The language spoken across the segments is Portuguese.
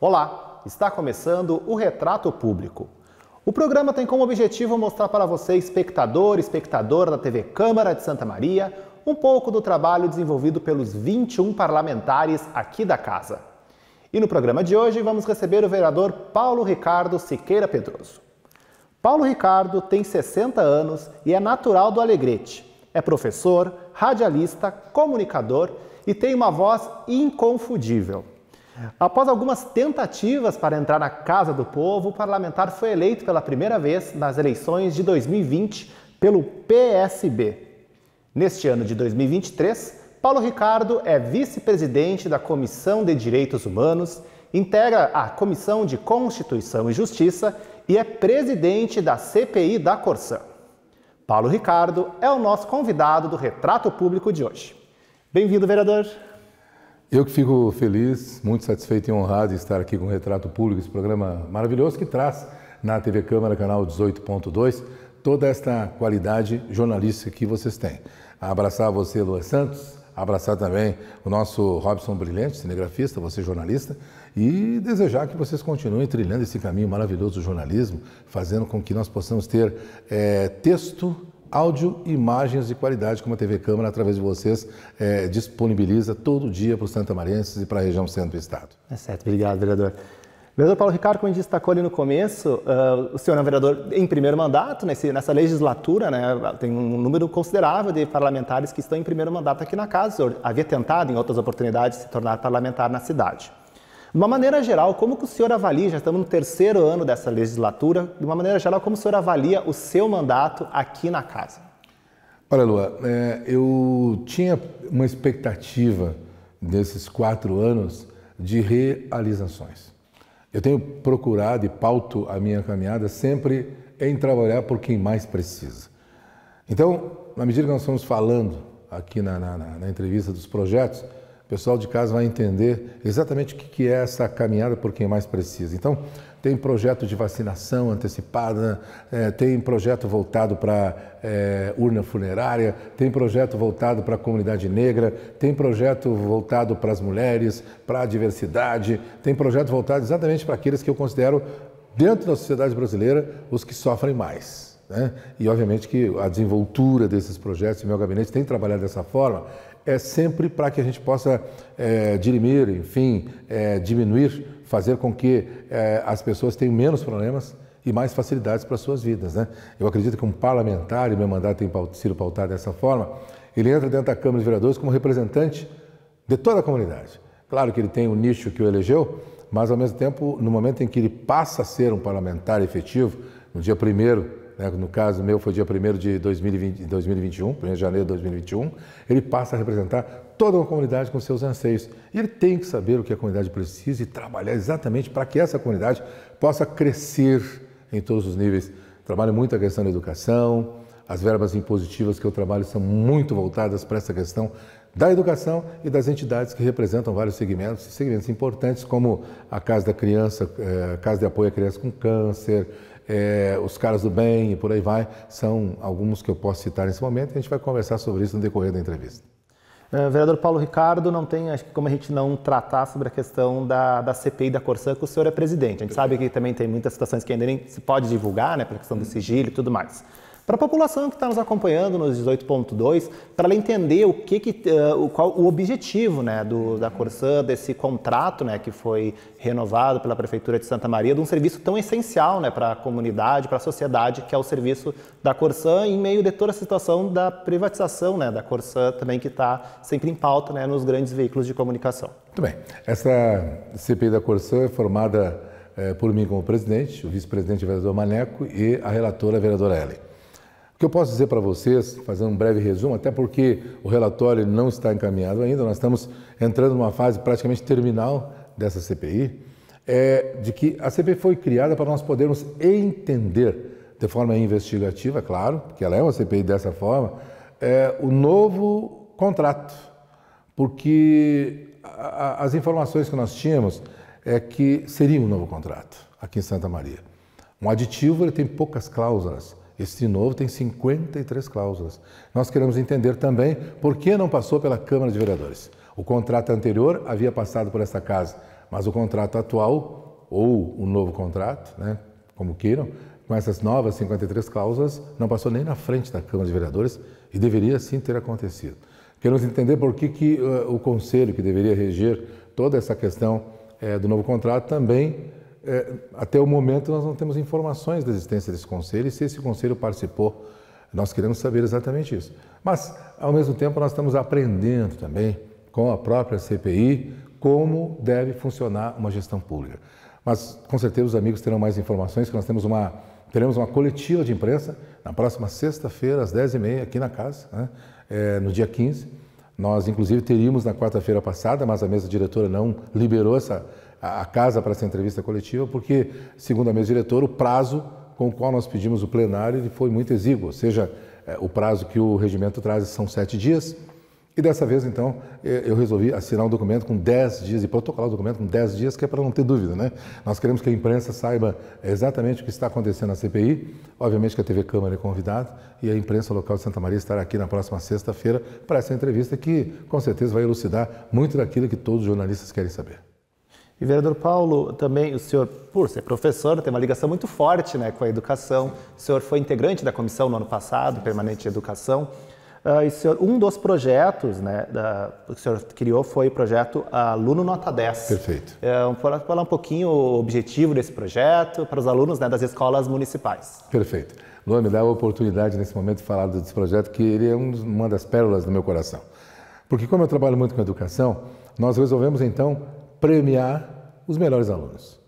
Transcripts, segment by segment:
Olá, está começando o Retrato Público. O programa tem como objetivo mostrar para você, espectador, espectadora da TV Câmara de Santa Maria, um pouco do trabalho desenvolvido pelos 21 parlamentares aqui da casa. E no programa de hoje vamos receber o vereador Paulo Ricardo Siqueira Pedroso. Paulo Ricardo tem 60 anos e é natural do Alegrete. É professor, radialista, comunicador e tem uma voz inconfundível. Após algumas tentativas para entrar na Casa do Povo, o parlamentar foi eleito pela primeira vez nas eleições de 2020 pelo PSB. Neste ano de 2023, Paulo Ricardo é vice-presidente da Comissão de Direitos Humanos, integra a Comissão de Constituição e Justiça e é presidente da CPI da Corsã. Paulo Ricardo é o nosso convidado do Retrato Público de hoje. Bem-vindo, vereador. Eu que fico feliz, muito satisfeito e honrado de estar aqui com o Retrato Público, esse programa maravilhoso que traz na TV Câmara, canal 18.2, toda esta qualidade jornalística que vocês têm. Abraçar você, Luan Santos, abraçar também o nosso Robson Brilhante, cinegrafista, você jornalista, e desejar que vocês continuem trilhando esse caminho maravilhoso do jornalismo, fazendo com que nós possamos ter é, texto, áudio e imagens de qualidade como a TV Câmara, através de vocês, é, disponibiliza todo dia para os santamarenses e para a região centro do Estado. É certo, obrigado, vereador. Vereador Paulo Ricardo, como a gente destacou ali no começo, uh, o senhor é um vereador em primeiro mandato, nesse, né, nessa legislatura, né, tem um número considerável de parlamentares que estão em primeiro mandato aqui na casa. O senhor havia tentado, em outras oportunidades, se tornar parlamentar na cidade. De uma maneira geral, como que o senhor avalia, já estamos no terceiro ano dessa legislatura, de uma maneira geral, como o senhor avalia o seu mandato aqui na casa? Olha, Lua, é, eu tinha uma expectativa desses quatro anos de realizações. Eu tenho procurado e pauto a minha caminhada sempre em trabalhar por quem mais precisa. Então, na medida que nós estamos falando aqui na, na, na entrevista dos projetos, pessoal de casa vai entender exatamente o que é essa caminhada por quem mais precisa. Então, tem projeto de vacinação antecipada, é, tem projeto voltado para é, urna funerária, tem projeto voltado para a comunidade negra, tem projeto voltado para as mulheres, para a diversidade, tem projeto voltado exatamente para aqueles que eu considero, dentro da sociedade brasileira, os que sofrem mais. Né? E, obviamente, que a desenvoltura desses projetos, meu gabinete tem trabalhado dessa forma, é sempre para que a gente possa é, dirimir, enfim, é, diminuir, fazer com que é, as pessoas tenham menos problemas e mais facilidades para suas vidas. Né? Eu acredito que um parlamentar, e meu mandato tem sido pautado dessa forma, ele entra dentro da Câmara de Vereadores como representante de toda a comunidade. Claro que ele tem o nicho que o elegeu, mas ao mesmo tempo, no momento em que ele passa a ser um parlamentar efetivo, no dia primeiro né? no caso meu foi dia 1 de 2020, 2021, 1 de janeiro de 2021, ele passa a representar toda uma comunidade com seus anseios. E ele tem que saber o que a comunidade precisa e trabalhar exatamente para que essa comunidade possa crescer em todos os níveis. Trabalho muito a questão da educação, as verbas impositivas que eu trabalho são muito voltadas para essa questão da educação e das entidades que representam vários segmentos, segmentos importantes como a Casa da Criança, a eh, Casa de Apoio à Criança com Câncer, é, os caras do bem e por aí vai, são alguns que eu posso citar nesse momento e a gente vai conversar sobre isso no decorrer da entrevista. É, vereador Paulo Ricardo, não tem, acho que como a gente não tratar sobre a questão da, da CPI da Corsã, que o senhor é presidente. A gente sabe que também tem muitas situações que ainda nem se pode divulgar, né, pela questão do sigilo e tudo mais. Para a população que está nos acompanhando nos 18.2, para ela entender o que, que uh, o, qual o objetivo né, do, da Corsan, desse contrato né, que foi renovado pela Prefeitura de Santa Maria, de um serviço tão essencial né, para a comunidade, para a sociedade, que é o serviço da Corsan, em meio de toda a situação da privatização né, da Corsan, também que está sempre em pauta né, nos grandes veículos de comunicação. Muito bem. Essa CPI da Corsan é formada eh, por mim como presidente, o vice-presidente, vereador Maneco, e a relatora, a vereadora Ellen que eu posso dizer para vocês, fazendo um breve resumo, até porque o relatório não está encaminhado ainda, nós estamos entrando numa fase praticamente terminal dessa CPI, é de que a CPI foi criada para nós podermos entender, de forma investigativa, claro, porque ela é uma CPI dessa forma, é, o novo contrato, porque a, a, as informações que nós tínhamos é que seria um novo contrato aqui em Santa Maria. Um aditivo ele tem poucas cláusulas este novo tem 53 cláusulas. Nós queremos entender também por que não passou pela Câmara de Vereadores. O contrato anterior havia passado por esta casa, mas o contrato atual, ou o novo contrato, né, como queiram, com essas novas 53 cláusulas, não passou nem na frente da Câmara de Vereadores e deveria sim ter acontecido. Queremos entender por que, que uh, o Conselho, que deveria reger toda essa questão é, do novo contrato, também é, até o momento, nós não temos informações da existência desse conselho e se esse conselho participou. Nós queremos saber exatamente isso. Mas, ao mesmo tempo, nós estamos aprendendo também com a própria CPI como deve funcionar uma gestão pública. Mas, com certeza, os amigos terão mais informações, que nós temos uma, teremos uma coletiva de imprensa na próxima sexta-feira, às 10h30, aqui na casa, né? é, no dia 15. Nós, inclusive, teríamos na quarta-feira passada, mas a mesa diretora não liberou essa, a casa para essa entrevista coletiva, porque, segundo a mesa diretora, o prazo com o qual nós pedimos o plenário ele foi muito exíguo, ou seja, é, o prazo que o regimento traz são sete dias, e dessa vez, então, é, eu resolvi assinar um documento com dez dias e protocolar o documento com dez dias, que é para não ter dúvida, né? Nós queremos que a imprensa saiba exatamente o que está acontecendo na CPI. Obviamente que a TV Câmara é convidada e a imprensa local de Santa Maria estará aqui na próxima sexta-feira para essa entrevista que, com certeza, vai elucidar muito daquilo que todos os jornalistas querem saber. E vereador Paulo, também o senhor, por ser professor, tem uma ligação muito forte né, com a educação. O senhor foi integrante da comissão no ano passado, sim, permanente de educação. Uh, e senhor, um dos projetos né, da, que o senhor criou foi o projeto Aluno Nota 10. Perfeito. Uh, falar um pouquinho o objetivo desse projeto para os alunos né, das escolas municipais. Perfeito. Luan, me dá a oportunidade nesse momento de falar desse projeto, que ele é um, uma das pérolas do meu coração. Porque como eu trabalho muito com educação, nós resolvemos então premiar os melhores alunos.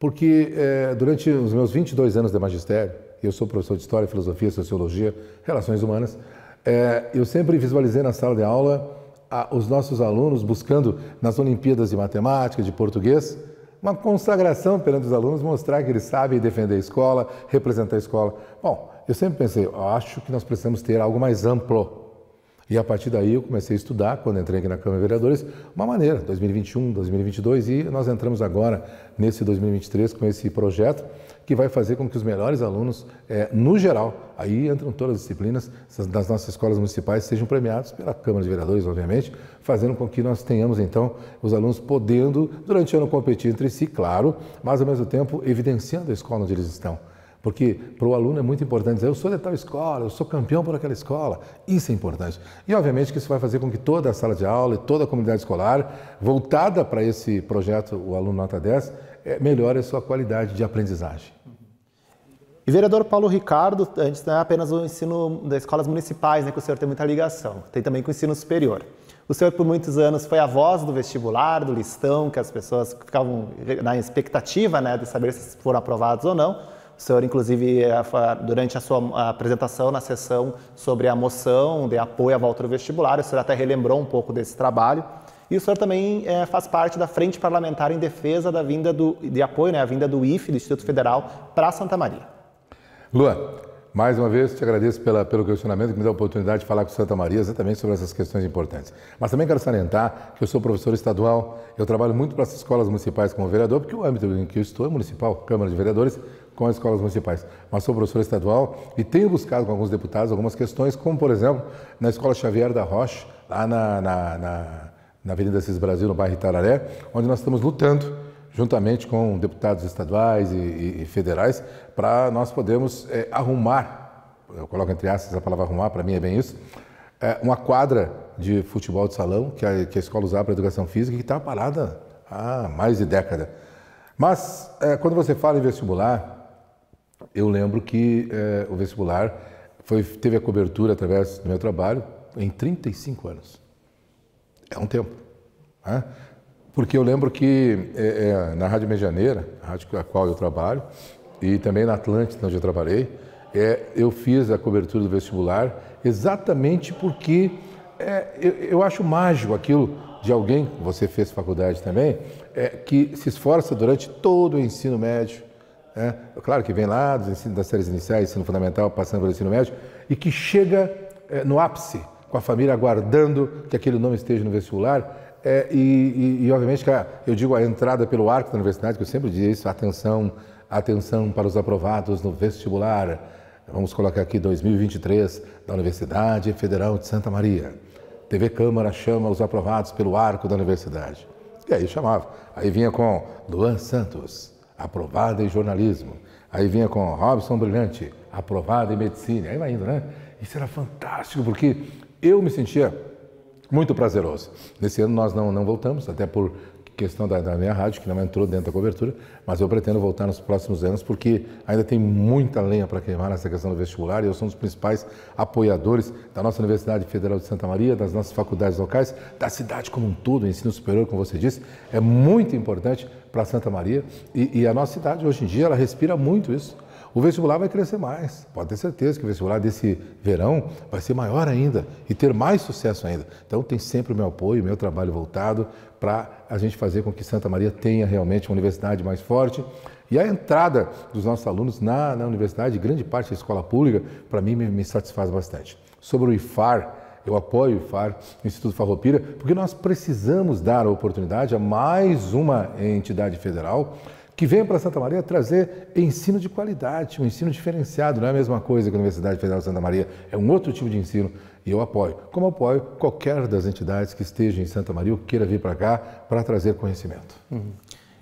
Porque eh, durante os meus 22 anos de magistério, eu sou professor de História, Filosofia, Sociologia, Relações Humanas, eh, eu sempre visualizei na sala de aula a, os nossos alunos buscando nas Olimpíadas de Matemática, de Português, uma consagração perante os alunos, mostrar que eles sabem defender a escola, representar a escola. Bom, eu sempre pensei, acho que nós precisamos ter algo mais amplo e a partir daí eu comecei a estudar, quando entrei aqui na Câmara de Vereadores, uma maneira, 2021, 2022, e nós entramos agora nesse 2023 com esse projeto que vai fazer com que os melhores alunos, é, no geral, aí entram todas as disciplinas das nossas escolas municipais, sejam premiados pela Câmara de Vereadores, obviamente, fazendo com que nós tenhamos, então, os alunos podendo, durante o ano, competir entre si, claro, mas ao mesmo tempo evidenciando a escola onde eles estão. Porque para o aluno é muito importante dizer, eu sou de tal escola, eu sou campeão por aquela escola. Isso é importante. E obviamente que isso vai fazer com que toda a sala de aula e toda a comunidade escolar, voltada para esse projeto, o aluno nota 10, é, melhore a sua qualidade de aprendizagem. E vereador Paulo Ricardo, antes não é apenas o ensino das escolas municipais, né, que o senhor tem muita ligação, tem também com o ensino superior. O senhor, por muitos anos, foi a voz do vestibular, do listão, que as pessoas ficavam na expectativa né, de saber se foram aprovados ou não. O senhor, inclusive, é durante a sua apresentação na sessão sobre a moção de apoio à volta do vestibular, o senhor até relembrou um pouco desse trabalho. E o senhor também é, faz parte da Frente Parlamentar em Defesa da vinda do, de apoio, né, a vinda do IFE, do Instituto Federal, para Santa Maria. Luan, mais uma vez, te agradeço pela, pelo questionamento que me deu a oportunidade de falar com Santa Maria exatamente sobre essas questões importantes. Mas também quero salientar que eu sou professor estadual, eu trabalho muito para as escolas municipais como vereador, porque o âmbito em que eu estou é municipal, Câmara de Vereadores, com as escolas municipais. Mas sou professor estadual e tenho buscado com alguns deputados algumas questões, como, por exemplo, na Escola Xavier da Rocha, lá na, na, na, na Avenida Cis Brasil, no bairro Itararé, onde nós estamos lutando juntamente com deputados estaduais e, e, e federais, para nós podermos é, arrumar, eu coloco entre aspas a palavra arrumar, para mim é bem isso, é, uma quadra de futebol de salão que a, que a escola usava para educação física que está parada há mais de década. Mas é, quando você fala em vestibular, eu lembro que é, o vestibular foi, teve a cobertura através do meu trabalho em 35 anos. É um tempo. Né? porque eu lembro que é, é, na Rádio Medianeira, a rádio com a qual eu trabalho, e também na Atlântida, onde eu trabalhei, é, eu fiz a cobertura do vestibular exatamente porque é, eu, eu, acho mágico aquilo de alguém, você fez faculdade também, é, que se esforça durante todo o ensino médio, né? claro que vem lá dos ensino, das séries iniciais, ensino fundamental, passando pelo ensino médio, e que chega é, no ápice, com a família aguardando que aquele nome esteja no vestibular, é, e, e, e, obviamente, que a, eu digo a entrada pelo arco da universidade, que eu sempre digo isso, atenção, atenção para os aprovados no vestibular. Vamos colocar aqui 2023 da Universidade Federal de Santa Maria. TV Câmara chama os aprovados pelo arco da universidade. E aí chamava. Aí vinha com Luan Santos, aprovada em jornalismo. Aí vinha com Robson Brilhante, aprovada em medicina. Aí vai indo, né? Isso era fantástico, porque eu me sentia muito prazeroso. Nesse ano nós não, não voltamos, até por questão da, da minha rádio, que não entrou dentro da cobertura, mas eu pretendo voltar nos próximos anos, porque ainda tem muita lenha para queimar nessa questão do vestibular, e eu sou um dos principais apoiadores da nossa Universidade Federal de Santa Maria, das nossas faculdades locais, da cidade como um todo, o ensino superior, como você disse, é muito importante para Santa Maria, e, e a nossa cidade hoje em dia, ela respira muito isso. O vestibular vai crescer mais. Pode ter certeza que o vestibular desse verão vai ser maior ainda e ter mais sucesso ainda. Então tem sempre o meu apoio, o meu trabalho voltado para a gente fazer com que Santa Maria tenha realmente uma universidade mais forte. E a entrada dos nossos alunos na, na universidade, grande parte da escola pública, para mim me, me satisfaz bastante. Sobre o IFAR, eu apoio o IFAR, o Instituto Farroupilha, porque nós precisamos dar a oportunidade a mais uma entidade federal que venham para Santa Maria trazer ensino de qualidade, um ensino diferenciado. Não é a mesma coisa que a Universidade Federal de Santa Maria, é um outro tipo de ensino e eu apoio. Como apoio qualquer das entidades que esteja em Santa Maria ou queira vir para cá para trazer conhecimento. Uhum.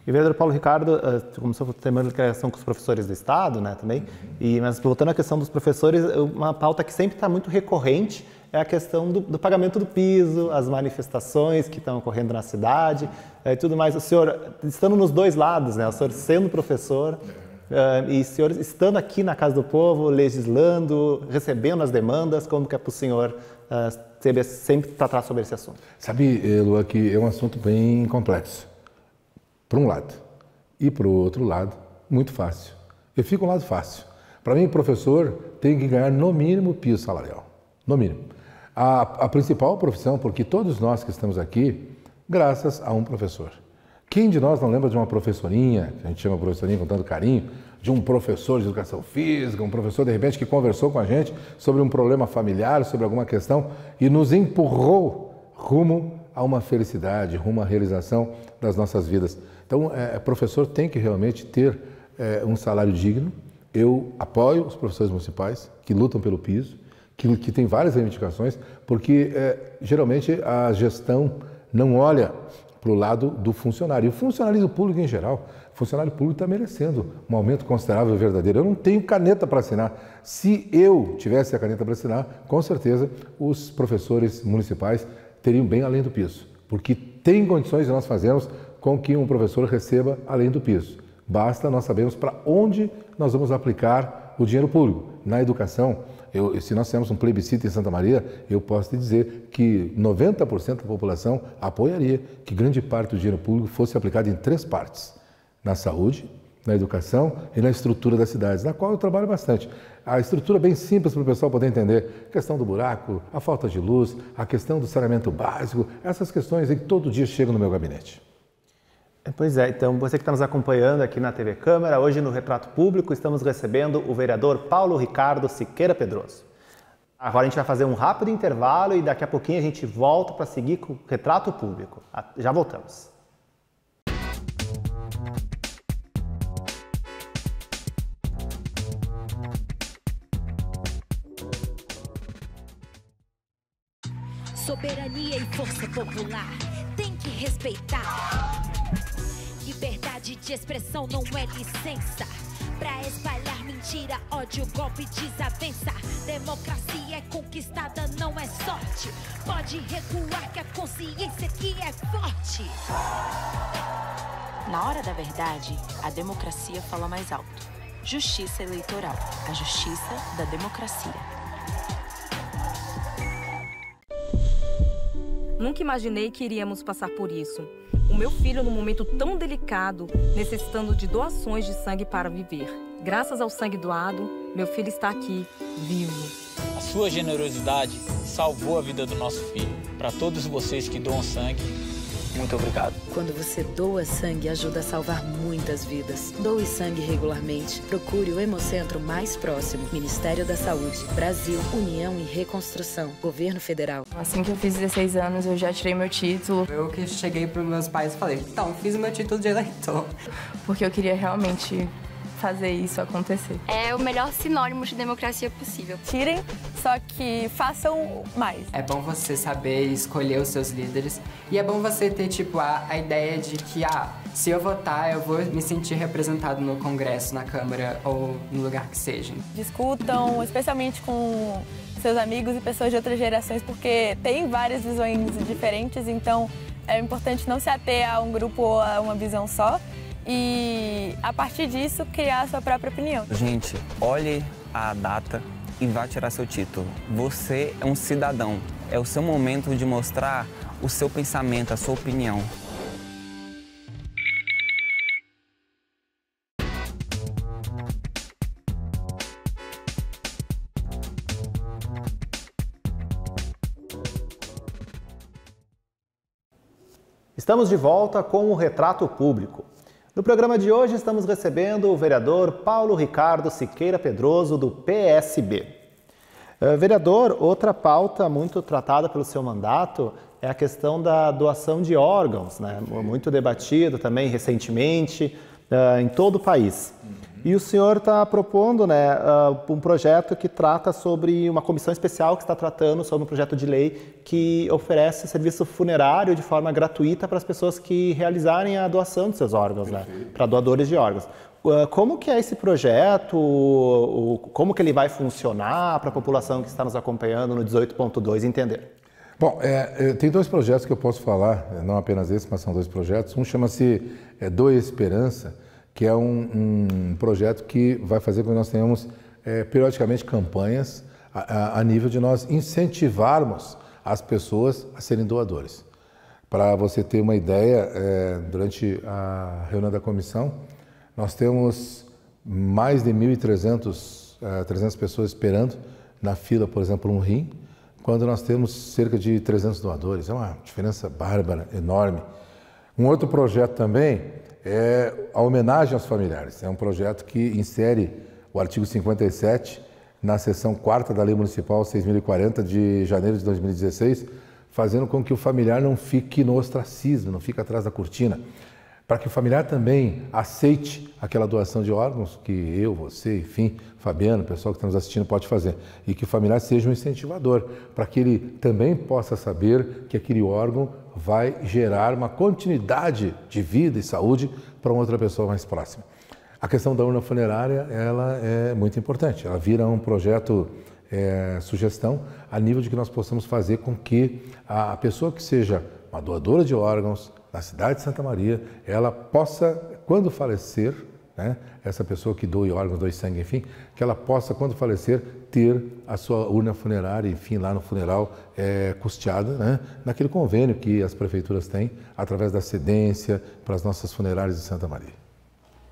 E o vereador Paulo Ricardo uh, eh, começou a ter uma ligação com os professores do Estado, né, também. Uhum. E, mas voltando à questão dos professores, é uma pauta que sempre está muito recorrente é a questão do, do pagamento do piso, as manifestações que estão ocorrendo na cidade é, e tudo mais. O senhor, estando nos dois lados, né? o senhor sendo professor é, e o senhor estando aqui na Casa do Povo, legislando, recebendo as demandas, como que é para o senhor é, sempre tratar sobre esse assunto? Sabe, eh, Luan, que é um assunto bem complexo, por um lado. E, por outro lado, muito fácil. Eu fico um lado fácil. Para mim, professor tem que ganhar no mínimo piso salarial. No mínimo a, a principal profissão, porque todos nós que estamos aqui, graças a um professor. Quem de nós não lembra de uma professorinha, que a gente chama professorinha com tanto carinho, de um professor de educação física, um professor de repente que conversou com a gente sobre um problema familiar, sobre alguma questão e nos empurrou rumo a uma felicidade, rumo à realização das nossas vidas. Então, é, é professor tem que realmente ter é, um salário digno. Eu apoio os professores municipais que lutam pelo piso que, que tem várias reivindicações, porque é, geralmente a gestão não olha para o lado do funcionário. E o funcionário público em geral, o funcionário público está merecendo um aumento considerável verdadeiro. Eu não tenho caneta para assinar. Se eu tivesse a caneta para assinar, com certeza os professores municipais teriam bem além do piso, porque tem condições de nós fazermos com que um professor receba além do piso. Basta nós sabermos para onde nós vamos aplicar o dinheiro público, na educação, eu, se nós tivermos um plebiscito em Santa Maria, eu posso te dizer que 90% da população apoiaria que grande parte do dinheiro público fosse aplicado em três partes: na saúde, na educação e na estrutura das cidades, na qual eu trabalho bastante. A estrutura é bem simples para o pessoal poder entender, a questão do buraco, a falta de luz, a questão do saneamento básico, essas questões que todo dia chegam no meu gabinete. Pois é, então você que está nos acompanhando aqui na TV Câmara, hoje no Retrato Público estamos recebendo o vereador Paulo Ricardo Siqueira Pedroso. Agora a gente vai fazer um rápido intervalo e daqui a pouquinho a gente volta para seguir com o Retrato Público. Ah, já voltamos. Soberania e força popular tem que respeitar liberdade de expressão não é licença Pra espalhar mentira, ódio, golpe, desavença Democracia é conquistada, não é sorte Pode recuar que a consciência que é forte Na hora da verdade, a democracia fala mais alto Justiça Eleitoral, a justiça da democracia Nunca imaginei que iríamos passar por isso. O meu filho, num momento tão delicado, necessitando de doações de sangue para viver. Graças ao sangue doado, meu filho está aqui, vivo. A sua generosidade salvou a vida do nosso filho. Para todos vocês que doam sangue, muito obrigado. Quando você doa sangue, ajuda a salvar muitas vidas. Doe sangue regularmente. Procure o Hemocentro mais próximo. Ministério da Saúde, Brasil, União e Reconstrução, Governo Federal. Assim que eu fiz 16 anos, eu já tirei meu título. Eu que cheguei para meus pais e falei, então, fiz meu título de eleitor. Porque eu queria realmente fazer isso acontecer. É o melhor sinônimo de democracia possível. Tirem, só que façam mais. É bom você saber escolher os seus líderes e é bom você ter, tipo, a, a ideia de que, ah, se eu votar, eu vou me sentir representado no Congresso, na Câmara ou no lugar que seja. Discutam, especialmente com seus amigos e pessoas de outras gerações, porque tem várias visões diferentes, então é importante não se ater a um grupo ou a uma visão só e, a partir disso, criar a sua própria opinião. Gente, olhe a data e vá tirar seu título. Você é um cidadão. É o seu momento de mostrar o seu pensamento, a sua opinião. Estamos de volta com o Retrato Público. No programa de hoje estamos recebendo o vereador Paulo Ricardo Siqueira Pedroso, do PSB. Eh, vereador, outra pauta muito tratada pelo seu mandato é a questão da doação de órgãos, né? muito debatido também recentemente uh, em todo o país. Uhum. E o senhor está propondo né, uh, um projeto que trata sobre uma comissão especial que está tratando sobre um projeto de lei que oferece serviço funerário de forma gratuita para as pessoas que realizarem a doação de seus órgãos, né, para doadores de órgãos. Eh, como que é esse projeto? o, como que ele vai funcionar para a população que está nos acompanhando no 18.2 entender? Bom, é, é, tem dois projetos que eu posso falar, é, não apenas esse, mas são dois projetos. Um chama-se é, Doe Esperança, que é um, um, projeto que vai fazer com que nós tenhamos é, periodicamente campanhas a, a, a, nível de nós incentivarmos as pessoas a serem doadores. Para você ter uma ideia, é, durante a reunião da comissão, nós temos mais de 1.300 é, 300 pessoas esperando na fila, por exemplo, um rim quando nós temos cerca de 300 doadores. É uma diferença bárbara, enorme. Um outro projeto também é a homenagem aos familiares. É um projeto que insere o artigo 57 na seção 4 da Lei Municipal 6040 de janeiro de 2016, fazendo com que o familiar não fique no ostracismo, não fique atrás da cortina para que o familiar também aceite aquela doação de órgãos que eu, você, enfim, Fabiano, o pessoal que está nos assistindo pode fazer, e que o familiar seja um incentivador, para que ele também possa saber que aquele órgão vai gerar uma continuidade de vida e saúde para outra pessoa mais próxima. A questão da urna funerária, ela é muito importante, ela vira um projeto é, sugestão a nível de que nós possamos fazer com que a pessoa que seja uma doadora de órgãos, na cidade de Santa Maria, ela possa, quando falecer, né, essa pessoa que doe órgãos, doe sangue, enfim, que ela possa, quando falecer, ter a sua urna funerária, enfim, lá no funeral, é, custeada, né, naquele convênio que as prefeituras têm, através da cedência para as nossas funerárias de Santa Maria.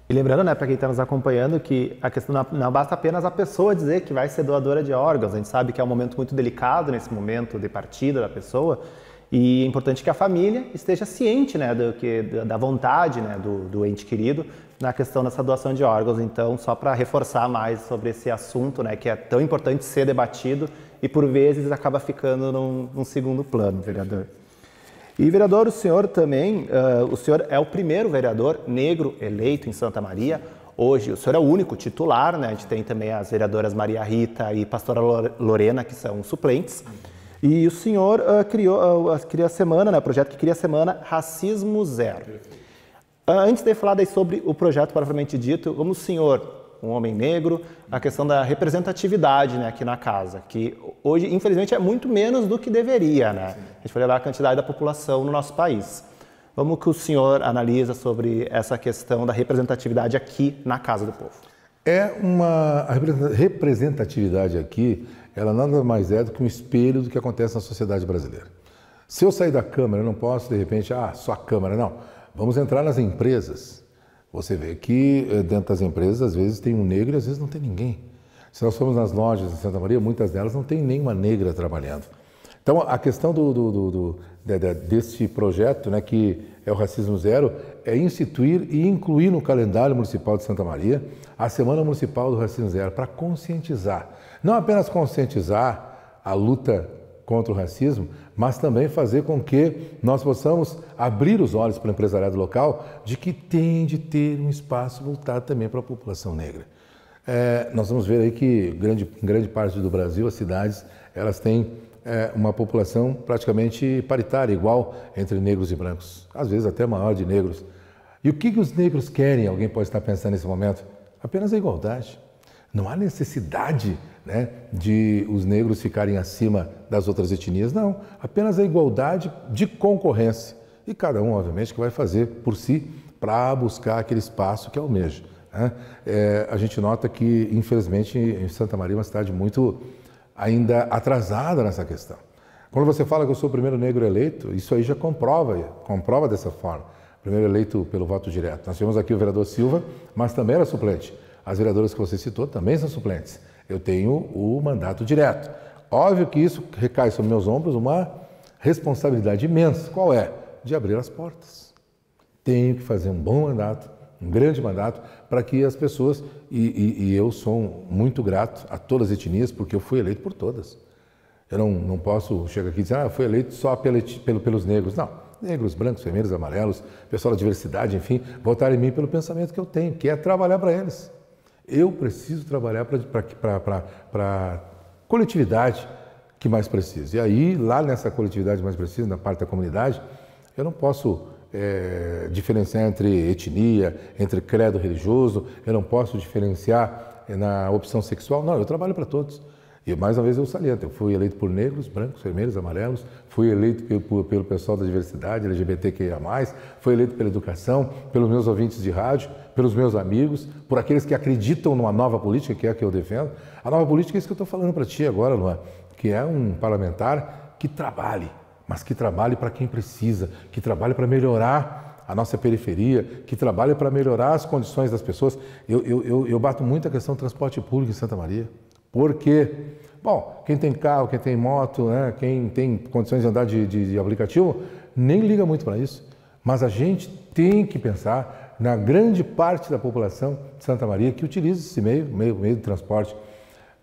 E lembrando, né, para quem está nos acompanhando, que a questão não, não basta apenas a pessoa dizer que vai ser doadora de órgãos. A gente sabe que é um momento muito delicado nesse momento de partida da pessoa, e é importante que a família esteja ciente né, do que, da vontade né, do, do ente querido na questão dessa doação de órgãos. Então, só para reforçar mais sobre esse assunto, né, que é tão importante ser debatido e por vezes acaba ficando num, num segundo plano, vereador. E vereador, o senhor também, uh, o senhor é o primeiro vereador negro eleito em Santa Maria. Hoje, o senhor é o único titular, né? A gente tem também as vereadoras Maria Rita e Pastora Lorena, que são suplentes. E o senhor uh, criou, uh, ah, ah, criou a semana, né, o projeto que cria a semana Racismo Zero. Uh, antes de falar sobre o projeto propriamente dito, como o senhor um homem negro, a questão da representatividade né, aqui na casa, que hoje, infelizmente, é muito menos do que deveria, né? A gente foi levar a quantidade da população no nosso país. Como que o senhor analisa sobre essa questão da representatividade aqui na Casa do Povo? É uma... A representatividade aqui ela nada mais é do que um espelho do que acontece na sociedade brasileira. Se eu sair da Câmara, eu não posso, de repente, ah, só a Câmara, não. Vamos entrar nas empresas. Você vê que eh, dentro das empresas, às vezes, tem um negro e às vezes não tem ninguém. Se nós formos nas lojas de Santa Maria, muitas delas não tem nenhuma negra trabalhando. Então, a questão do, do, do, do desse projeto, né, que é o Racismo Zero, é instituir e incluir no calendário municipal de Santa Maria a Semana Municipal do Racismo Zero, para conscientizar. Não apenas conscientizar a luta contra o racismo, mas também fazer com que nós possamos abrir os olhos para o empresariado local de que tem de ter um espaço voltado também para a população negra. É, nós vamos ver aí que grande, grande parte do Brasil, as cidades, elas têm é, uma população praticamente paritária, igual entre negros e brancos, às vezes até maior de negros. E o que, que os negros querem? Alguém pode estar pensando nesse momento? Apenas a igualdade. Não há necessidade né, de os negros ficarem acima das outras etnias, não. Apenas a igualdade de concorrência. E cada um, obviamente, que vai fazer por si para buscar aquele espaço que almeja. Né? É, a gente nota que, infelizmente, em Santa Maria é uma cidade muito ainda atrasada nessa questão. Quando você fala que eu sou o primeiro negro eleito, isso aí já comprova, comprova dessa forma. Primeiro eleito pelo voto direto. Nós tivemos aqui o vereador Silva, mas também era suplente. As vereadoras que você citou também são suplentes. Eu tenho o mandato direto. Óbvio que isso recai sobre meus ombros uma responsabilidade imensa. Qual é? De abrir as portas. Tenho que fazer um bom mandato um grande mandato para que as pessoas, e, e, e, eu sou muito grato a todas as etnias, porque eu fui eleito por todas. Eu não, não posso chegar aqui e dizer, ah, eu fui eleito só pela, pelo, pelos negros. Não, negros, brancos, vermelhos, amarelos, pessoal da diversidade, enfim, votaram em mim pelo pensamento que eu tenho, que é trabalhar para eles. Eu preciso trabalhar para a coletividade que mais precisa. E aí, lá nessa coletividade mais precisa, na parte da comunidade, eu não posso é, diferenciar entre etnia, entre credo religioso, eu não posso diferenciar na opção sexual. Não, eu trabalho para todos. E mais uma vez eu saliento, eu fui eleito por negros, brancos, vermelhos, amarelos, fui eleito pelo, pelo pessoal da diversidade, LGBTQIA+, fui eleito pela educação, pelos meus ouvintes de rádio, pelos meus amigos, por aqueles que acreditam numa nova política, que é a que eu defendo. A nova política é isso que eu estou falando para ti agora, Luan, que é um parlamentar que trabalhe, mas que trabalhe para quem precisa, que trabalhe para melhorar a nossa periferia, que trabalhe para melhorar as condições das pessoas. Eu, eu, eu, eu bato muito a questão do transporte público em Santa Maria. Por quê? Bom, quem tem carro, quem tem moto, né, quem tem condições de andar de, de, de aplicativo, nem liga muito para isso. Mas a gente tem que pensar na grande parte da população de Santa Maria que utiliza esse meio, meio, meio de transporte.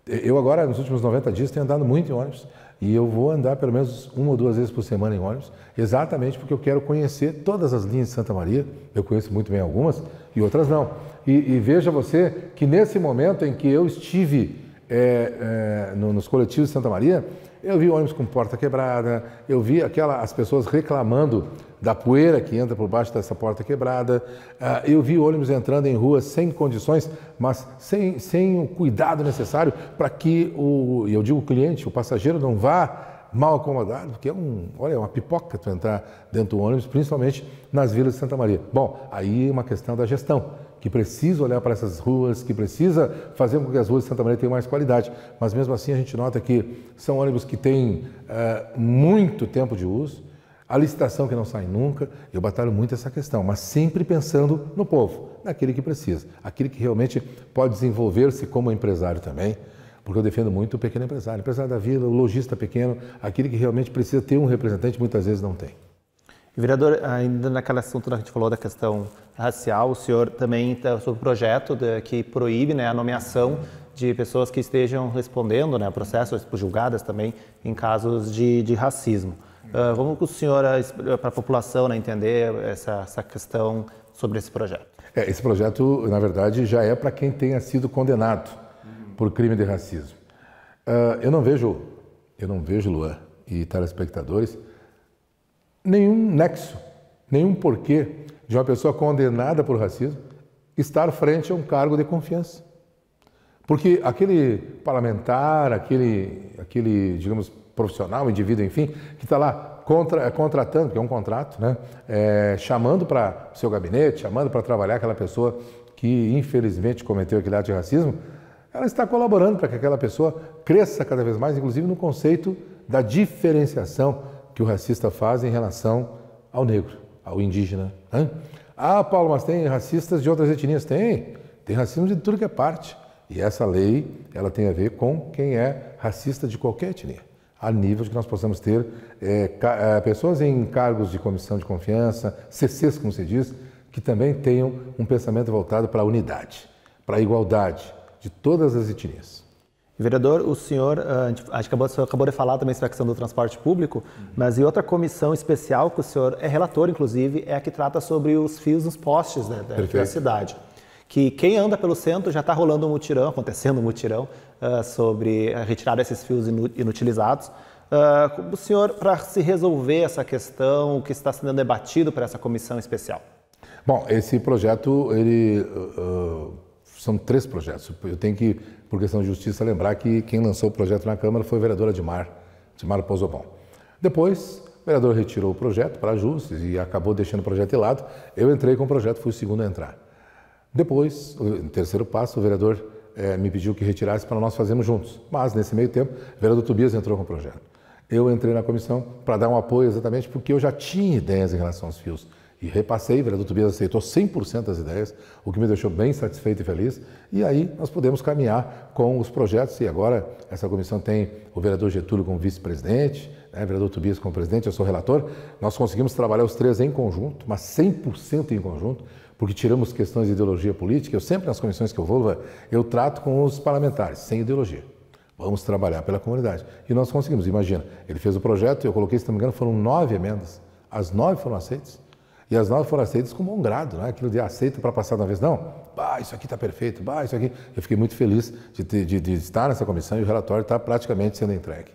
Eu agora, nos últimos 90 dias, tenho andado muito em ônibus. E eu vou andar pelo menos uma ou duas vezes por semana em ônibus, exatamente porque eu quero conhecer todas as linhas de Santa Maria. Eu conheço muito bem algumas e outras não. E, e veja você que nesse momento em que eu estive é, é, no, nos coletivos de Santa Maria, eu vi ônibus com porta quebrada, eu vi aquela, as pessoas reclamando da poeira que entra por baixo dessa porta quebrada, uh, eu vi ônibus entrando em ruas sem condições, mas sem, sem o cuidado necessário para que o, eu digo o cliente, o passageiro não vá mal acomodado, porque é um, olha, é uma pipoca tu entrar dentro do ônibus, principalmente nas vilas de Santa Maria. Bom, aí é uma questão da gestão que precisa olhar para essas ruas, que precisa fazer com que as ruas de Santa Maria tenham mais qualidade. Mas mesmo assim a gente nota que são ônibus que têm é, muito tempo de uso, a licitação que não sai nunca. Eu batalho muito essa questão, mas sempre pensando no povo, naquele que precisa, aquele que realmente pode desenvolver-se como empresário também. Porque eu defendo muito o pequeno empresário, empresário da vila, o lojista pequeno, aquele que realmente precisa ter um representante, muitas vezes não tem. Vereador, ainda naquele assunto né, que a gente falou da questão racial, o senhor também está sobre o projeto de, que proíbe né, a nomeação de pessoas que estejam respondendo né, a processos julgadas também em casos de, de racismo. Uh, ah, vamos com o senhor ah, ah, para a população né, entender essa, essa questão sobre esse projeto. É, esse projeto, na verdade, já é para quem tenha sido condenado por crime de racismo. Uh, eu não vejo, eu não vejo, Luan e telespectadores, nenhum nexo, nenhum porquê de uma pessoa condenada por racismo estar frente a um cargo de confiança. Porque aquele parlamentar, aquele, aquele digamos, profissional, indivíduo, enfim, que está lá contra, é contratando, que é um contrato, né? É, chamando para o seu gabinete, chamando para trabalhar aquela pessoa que infelizmente cometeu aquele ato de racismo, ela está colaborando para que aquela pessoa cresça cada vez mais, inclusive no conceito da diferenciação que o racista faz em relação ao negro, ao indígena. Hein? Ah, Paulo, mas tem racistas de outras etnias? Tem. Tem racismo de tudo que é parte. E essa lei, ela tem a ver com quem é racista de qualquer etnia, a nível que nós possamos ter é, é, pessoas em cargos de comissão de confiança, CCs, como se diz, que também tenham um pensamento voltado para a unidade, para a igualdade de todas as etnias. Vereador, o senhor ah, acabou, o senhor acabou de falar também sobre a questão do transporte público, uhum. mas e outra comissão especial que o senhor é relator, inclusive, é a que trata sobre os fios nos postes né, da, da cidade. Que quem anda pelo centro já está rolando um mutirão, acontecendo um mutirão, uh, sobre a ah, retirada desses fios inutilizados. Uh, o senhor, para se resolver essa questão, o que está sendo debatido para essa comissão especial? Bom, esse projeto, ele. Uh, são três projetos. Eu tenho que por questão de justiça, lembrar que quem lançou o projeto na Câmara foi a vereadora de Mar, de Mar Pozobon. Depois, o vereador retirou o projeto para ajustes e acabou deixando o projeto de lado. Eu entrei com o projeto, fui o segundo a entrar. Depois, no terceiro passo, o vereador eh, me pediu que retirasse para nós fazermos juntos. Mas, nesse meio tempo, o vereador Tobias entrou com o projeto. Eu entrei na comissão para dar um apoio exatamente porque eu já tinha ideias em relação aos fios. E repassei, o vereador Tobias aceitou 100% das ideias, o que me deixou bem satisfeito e feliz. E aí nós podemos caminhar com os projetos. E agora essa comissão tem o vereador Getúlio como vice-presidente, né, o vereador Tobias como presidente, eu sou relator. Nós conseguimos trabalhar os três em conjunto, mas 100% em conjunto, porque tiramos questões de ideologia política. Eu sempre, nas comissões que eu vou, eu trato com os parlamentares, sem ideologia. Vamos trabalhar pela comunidade. E nós conseguimos, imagina. Ele fez o projeto, eu coloquei, se não me engano, foram nove emendas. As nove foram aceitas. E as notas foram aceitas com bom grado, não é aquilo de ah, aceito para passar de uma vez. Não, bah, isso aqui está perfeito, bah, isso aqui. Eu fiquei muito feliz de, ter, de, de estar nessa comissão e o relatório está praticamente sendo entregue.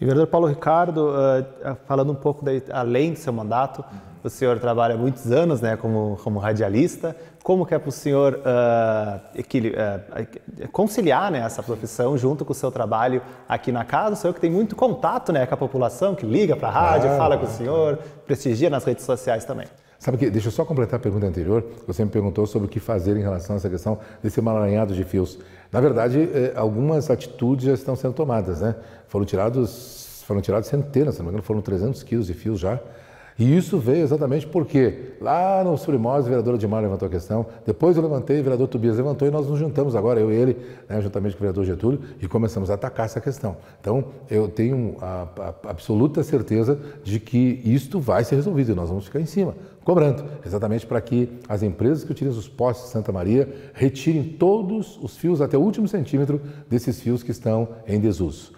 E vereador Paulo Ricardo, eh, eh, falando um pouco além do seu mandato, o senhor trabalha muitos anos né, como, como radialista, como que é para o senhor uh, conciliar né, essa profissão junto com o seu trabalho aqui na casa? O senhor que tem muito contato né, com a população, que liga para a rádio, ah, fala com o tá. senhor, prestigia nas redes sociais também. Sabe que, deixa eu só completar a pergunta anterior, você me perguntou sobre o que fazer em relação a essa questão desse malaranhado de fios. Na verdade, eh, algumas atitudes já estão sendo tomadas, né? Foram tirados, foram tirados centenas, se não me engano, foram 300 quilos de fios já, e isso veio exatamente porque lá nos primórdios, a vereadora Dilma levantou a questão, depois eu levantei, o vereador Tobias levantou e nós nos juntamos agora, eu e ele, né, juntamente com o vereador Getúlio, e começamos a atacar essa questão. Então, eu tenho a, a, absoluta certeza de que isto vai ser resolvido e nós vamos ficar em cima, cobrando, exatamente para que as empresas que utilizam os postes de Santa Maria retirem todos os fios, até o último centímetro, desses fios que estão em desuso.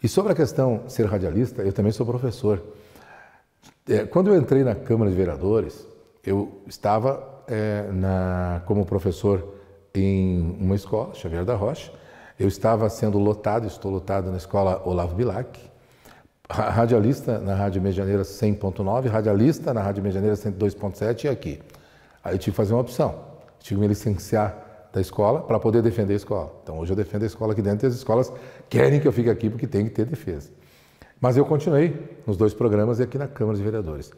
E sobre a questão ser radialista, eu também sou professor. É, quando eu entrei na Câmara de Vereadores, eu estava é, na, como professor em uma escola, Xavier da Rocha. Eu estava sendo lotado, estou lotado na escola Olavo Bilac, radialista na Rádio Medianeira 100.9, radialista na Rádio Medianeira 102.7 e aqui. Aí eu tive que fazer uma opção. tive que me licenciar da escola para poder defender a escola. Então hoje eu defendo a escola aqui dentro e as escolas querem que eu fique aqui porque tem que ter defesa. Mas eu continuei nos dois programas e aqui na Câmara dos Vereadores.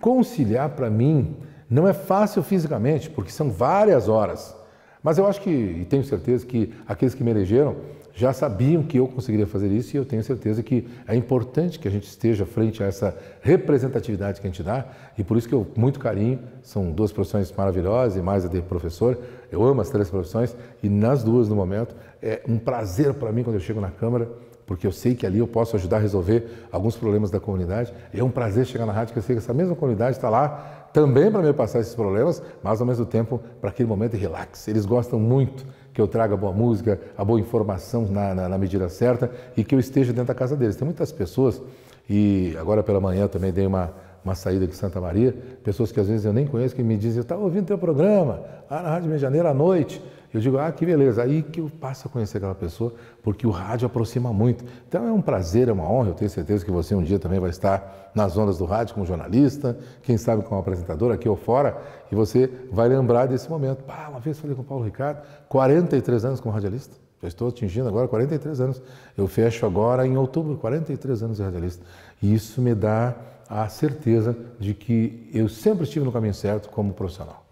Conciliar para mim não é fácil fisicamente, porque são várias horas. Mas eu acho que, e tenho certeza que aqueles que me elegeram já sabiam que eu conseguiria fazer isso e eu tenho certeza que é importante que a gente esteja frente a essa representatividade que a gente dá e por isso que eu, muito carinho, são duas profissões maravilhosas e mais a de professor, eu amo as três profissões e nas duas no momento é um prazer para mim quando eu chego na Câmara porque eu sei que ali eu posso ajudar a resolver alguns problemas da comunidade. é um prazer chegar na rádio, que eu sei que essa mesma comunidade está lá também para me passar esses problemas, mas ao mesmo tempo para aquele momento de relax. Eles gostam muito que eu traga a boa música, a boa informação na, na, na medida certa e que eu esteja dentro da casa deles. Tem muitas pessoas, e agora pela manhã também dei uma uma saída de Santa Maria, pessoas que às vezes eu nem conheço, que me dizem, eu estava ouvindo teu programa, lá na Rádio Meio Janeiro à noite. Eu digo, ah, que beleza. Aí que eu passo a conhecer aquela pessoa, porque o rádio aproxima muito. Então é um prazer, é uma honra, eu tenho certeza que você um dia também vai estar nas ondas do rádio como jornalista, quem sabe como apresentador, aqui ou fora, e você vai lembrar desse momento. Pá, uma vez falei com o Paulo Ricardo, 43 anos como radialista. Já estou atingindo agora 43 anos. Eu fecho agora em outubro, 43 anos de radialista. E isso me dá a certeza de que eu sempre estive no caminho certo como profissional.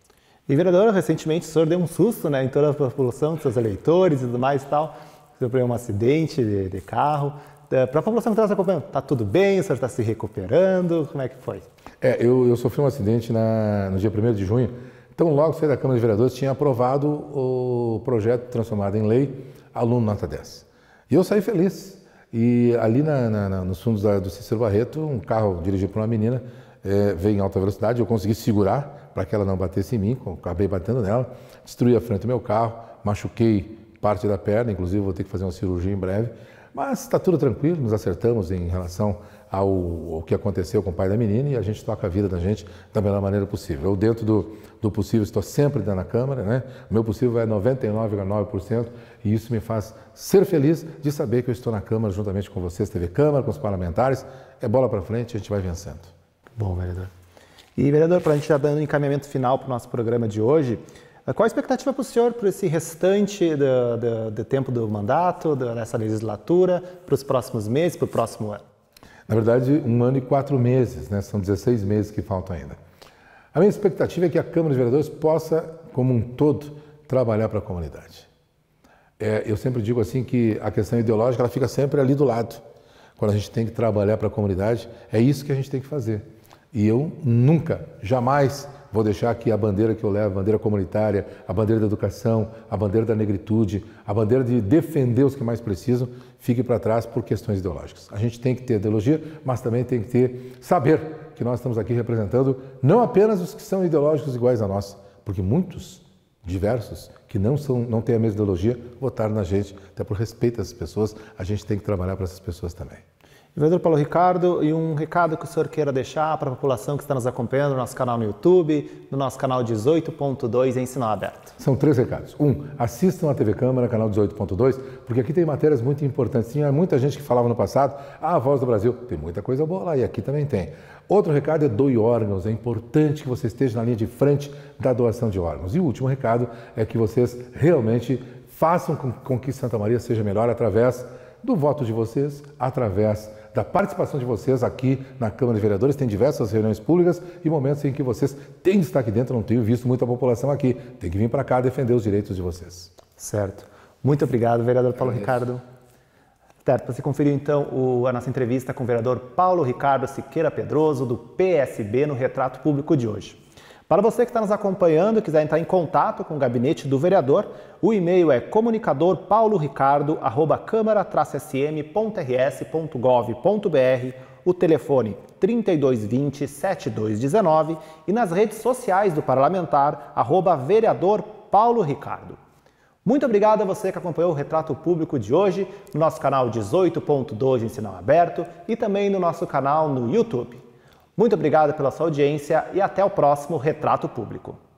E vereador, recentemente o senhor deu um susto né, em toda a população, seus eleitores e tudo mais e tal, Sofreu um acidente de, de carro. É, Para a população que está acompanhando, está tudo bem? O senhor está se recuperando? Como é que foi? É, eu, eu sofri um acidente na, no dia 1 de junho. Então, logo saí da Câmara de Vereadores, tinha aprovado o projeto transformado em lei, aluno nota 10. E eu saí feliz, e ali na, na, na, nos fundos da, do Cícero Barreto, um carro dirigido por uma menina é, veio em alta velocidade. Eu consegui segurar para que ela não batesse em mim, acabei batendo nela, destruí a frente do meu carro, machuquei parte da perna, inclusive vou ter que fazer uma cirurgia em breve. Mas está tudo tranquilo, nos acertamos em relação ao, ao que aconteceu com o pai da menina e a gente toca a vida da gente da melhor maneira possível. Eu, dentro do, do possível, estou sempre dentro da Câmara, né? O meu possível é 99,9% e isso me faz ser feliz de saber que eu estou na Câmara juntamente com vocês, TV Câmara, com os parlamentares. É bola para frente, a gente vai vencendo. Bom, vereador. E, vereador, para a gente estar dando um encaminhamento final para o nosso programa de hoje, eh, qual a expectativa para o senhor para esse restante do, do, do tempo do mandato, dessa legislatura, para os próximos meses, para o próximo ano? na verdade, um ano e quatro meses, né? são 16 meses que faltam ainda. A minha expectativa é que a Câmara de Vereadores possa, como um todo, trabalhar para a comunidade. É, eu sempre digo assim que a questão ideológica ela fica sempre ali do lado. Quando a gente tem que trabalhar para a comunidade, é isso que a gente tem que fazer. E eu nunca, jamais Vou deixar aqui a bandeira que eu levo, a bandeira comunitária, a bandeira da educação, a bandeira da negritude, a bandeira de defender os que mais precisam, fique para trás por questões ideológicas. A gente tem que ter ideologia, mas também tem que ter saber que nós estamos aqui representando não apenas os que são ideológicos iguais a nós, porque muitos, diversos, que não, são, não têm a mesma ideologia, votaram na gente, até por respeito às pessoas, a gente tem que trabalhar para essas pessoas também. Vereador Paulo Ricardo, e um recado que o senhor queira deixar para a população que está nos acompanhando no nosso canal no YouTube, no nosso canal 18.2 em sinal aberto. São três recados. Um, assistam a TV Câmara, canal 18.2, porque aqui tem matérias muito importantes. Tinha muita gente que falava no passado, ah, a Voz do Brasil, tem muita coisa boa lá e aqui também tem. Outro recado é doe órgãos. É importante que você esteja na linha de frente da doação de órgãos. E o último recado é que vocês realmente façam com que Santa Maria seja melhor através do voto de vocês, através da participação de vocês aqui na Câmara de Vereadores. Tem diversas reuniões públicas e momentos em que vocês têm destaque dentro. Não tenho visto muita população aqui. Tem que vir para cá defender os direitos de vocês. Certo. Muito obrigado, vereador Paulo é Ricardo. Certo, tá, você conferiu então o, a nossa entrevista com o vereador Paulo Ricardo Siqueira Pedroso, do PSB, no Retrato Público de hoje. Para você que está nos acompanhando e quiser entrar em contato com o gabinete do vereador, o e-mail é comunicadorpauloricardo@câmara-sm.rs.gov.br, o telefone 3220 7219 e nas redes sociais do parlamentar arroba vereador Paulo Ricardo. Muito obrigado a você que acompanhou o Retrato Público de hoje no nosso canal 18.2 em sinal aberto e também no nosso canal no YouTube. Muito obrigado pela sua audiência e até o próximo Retrato Público.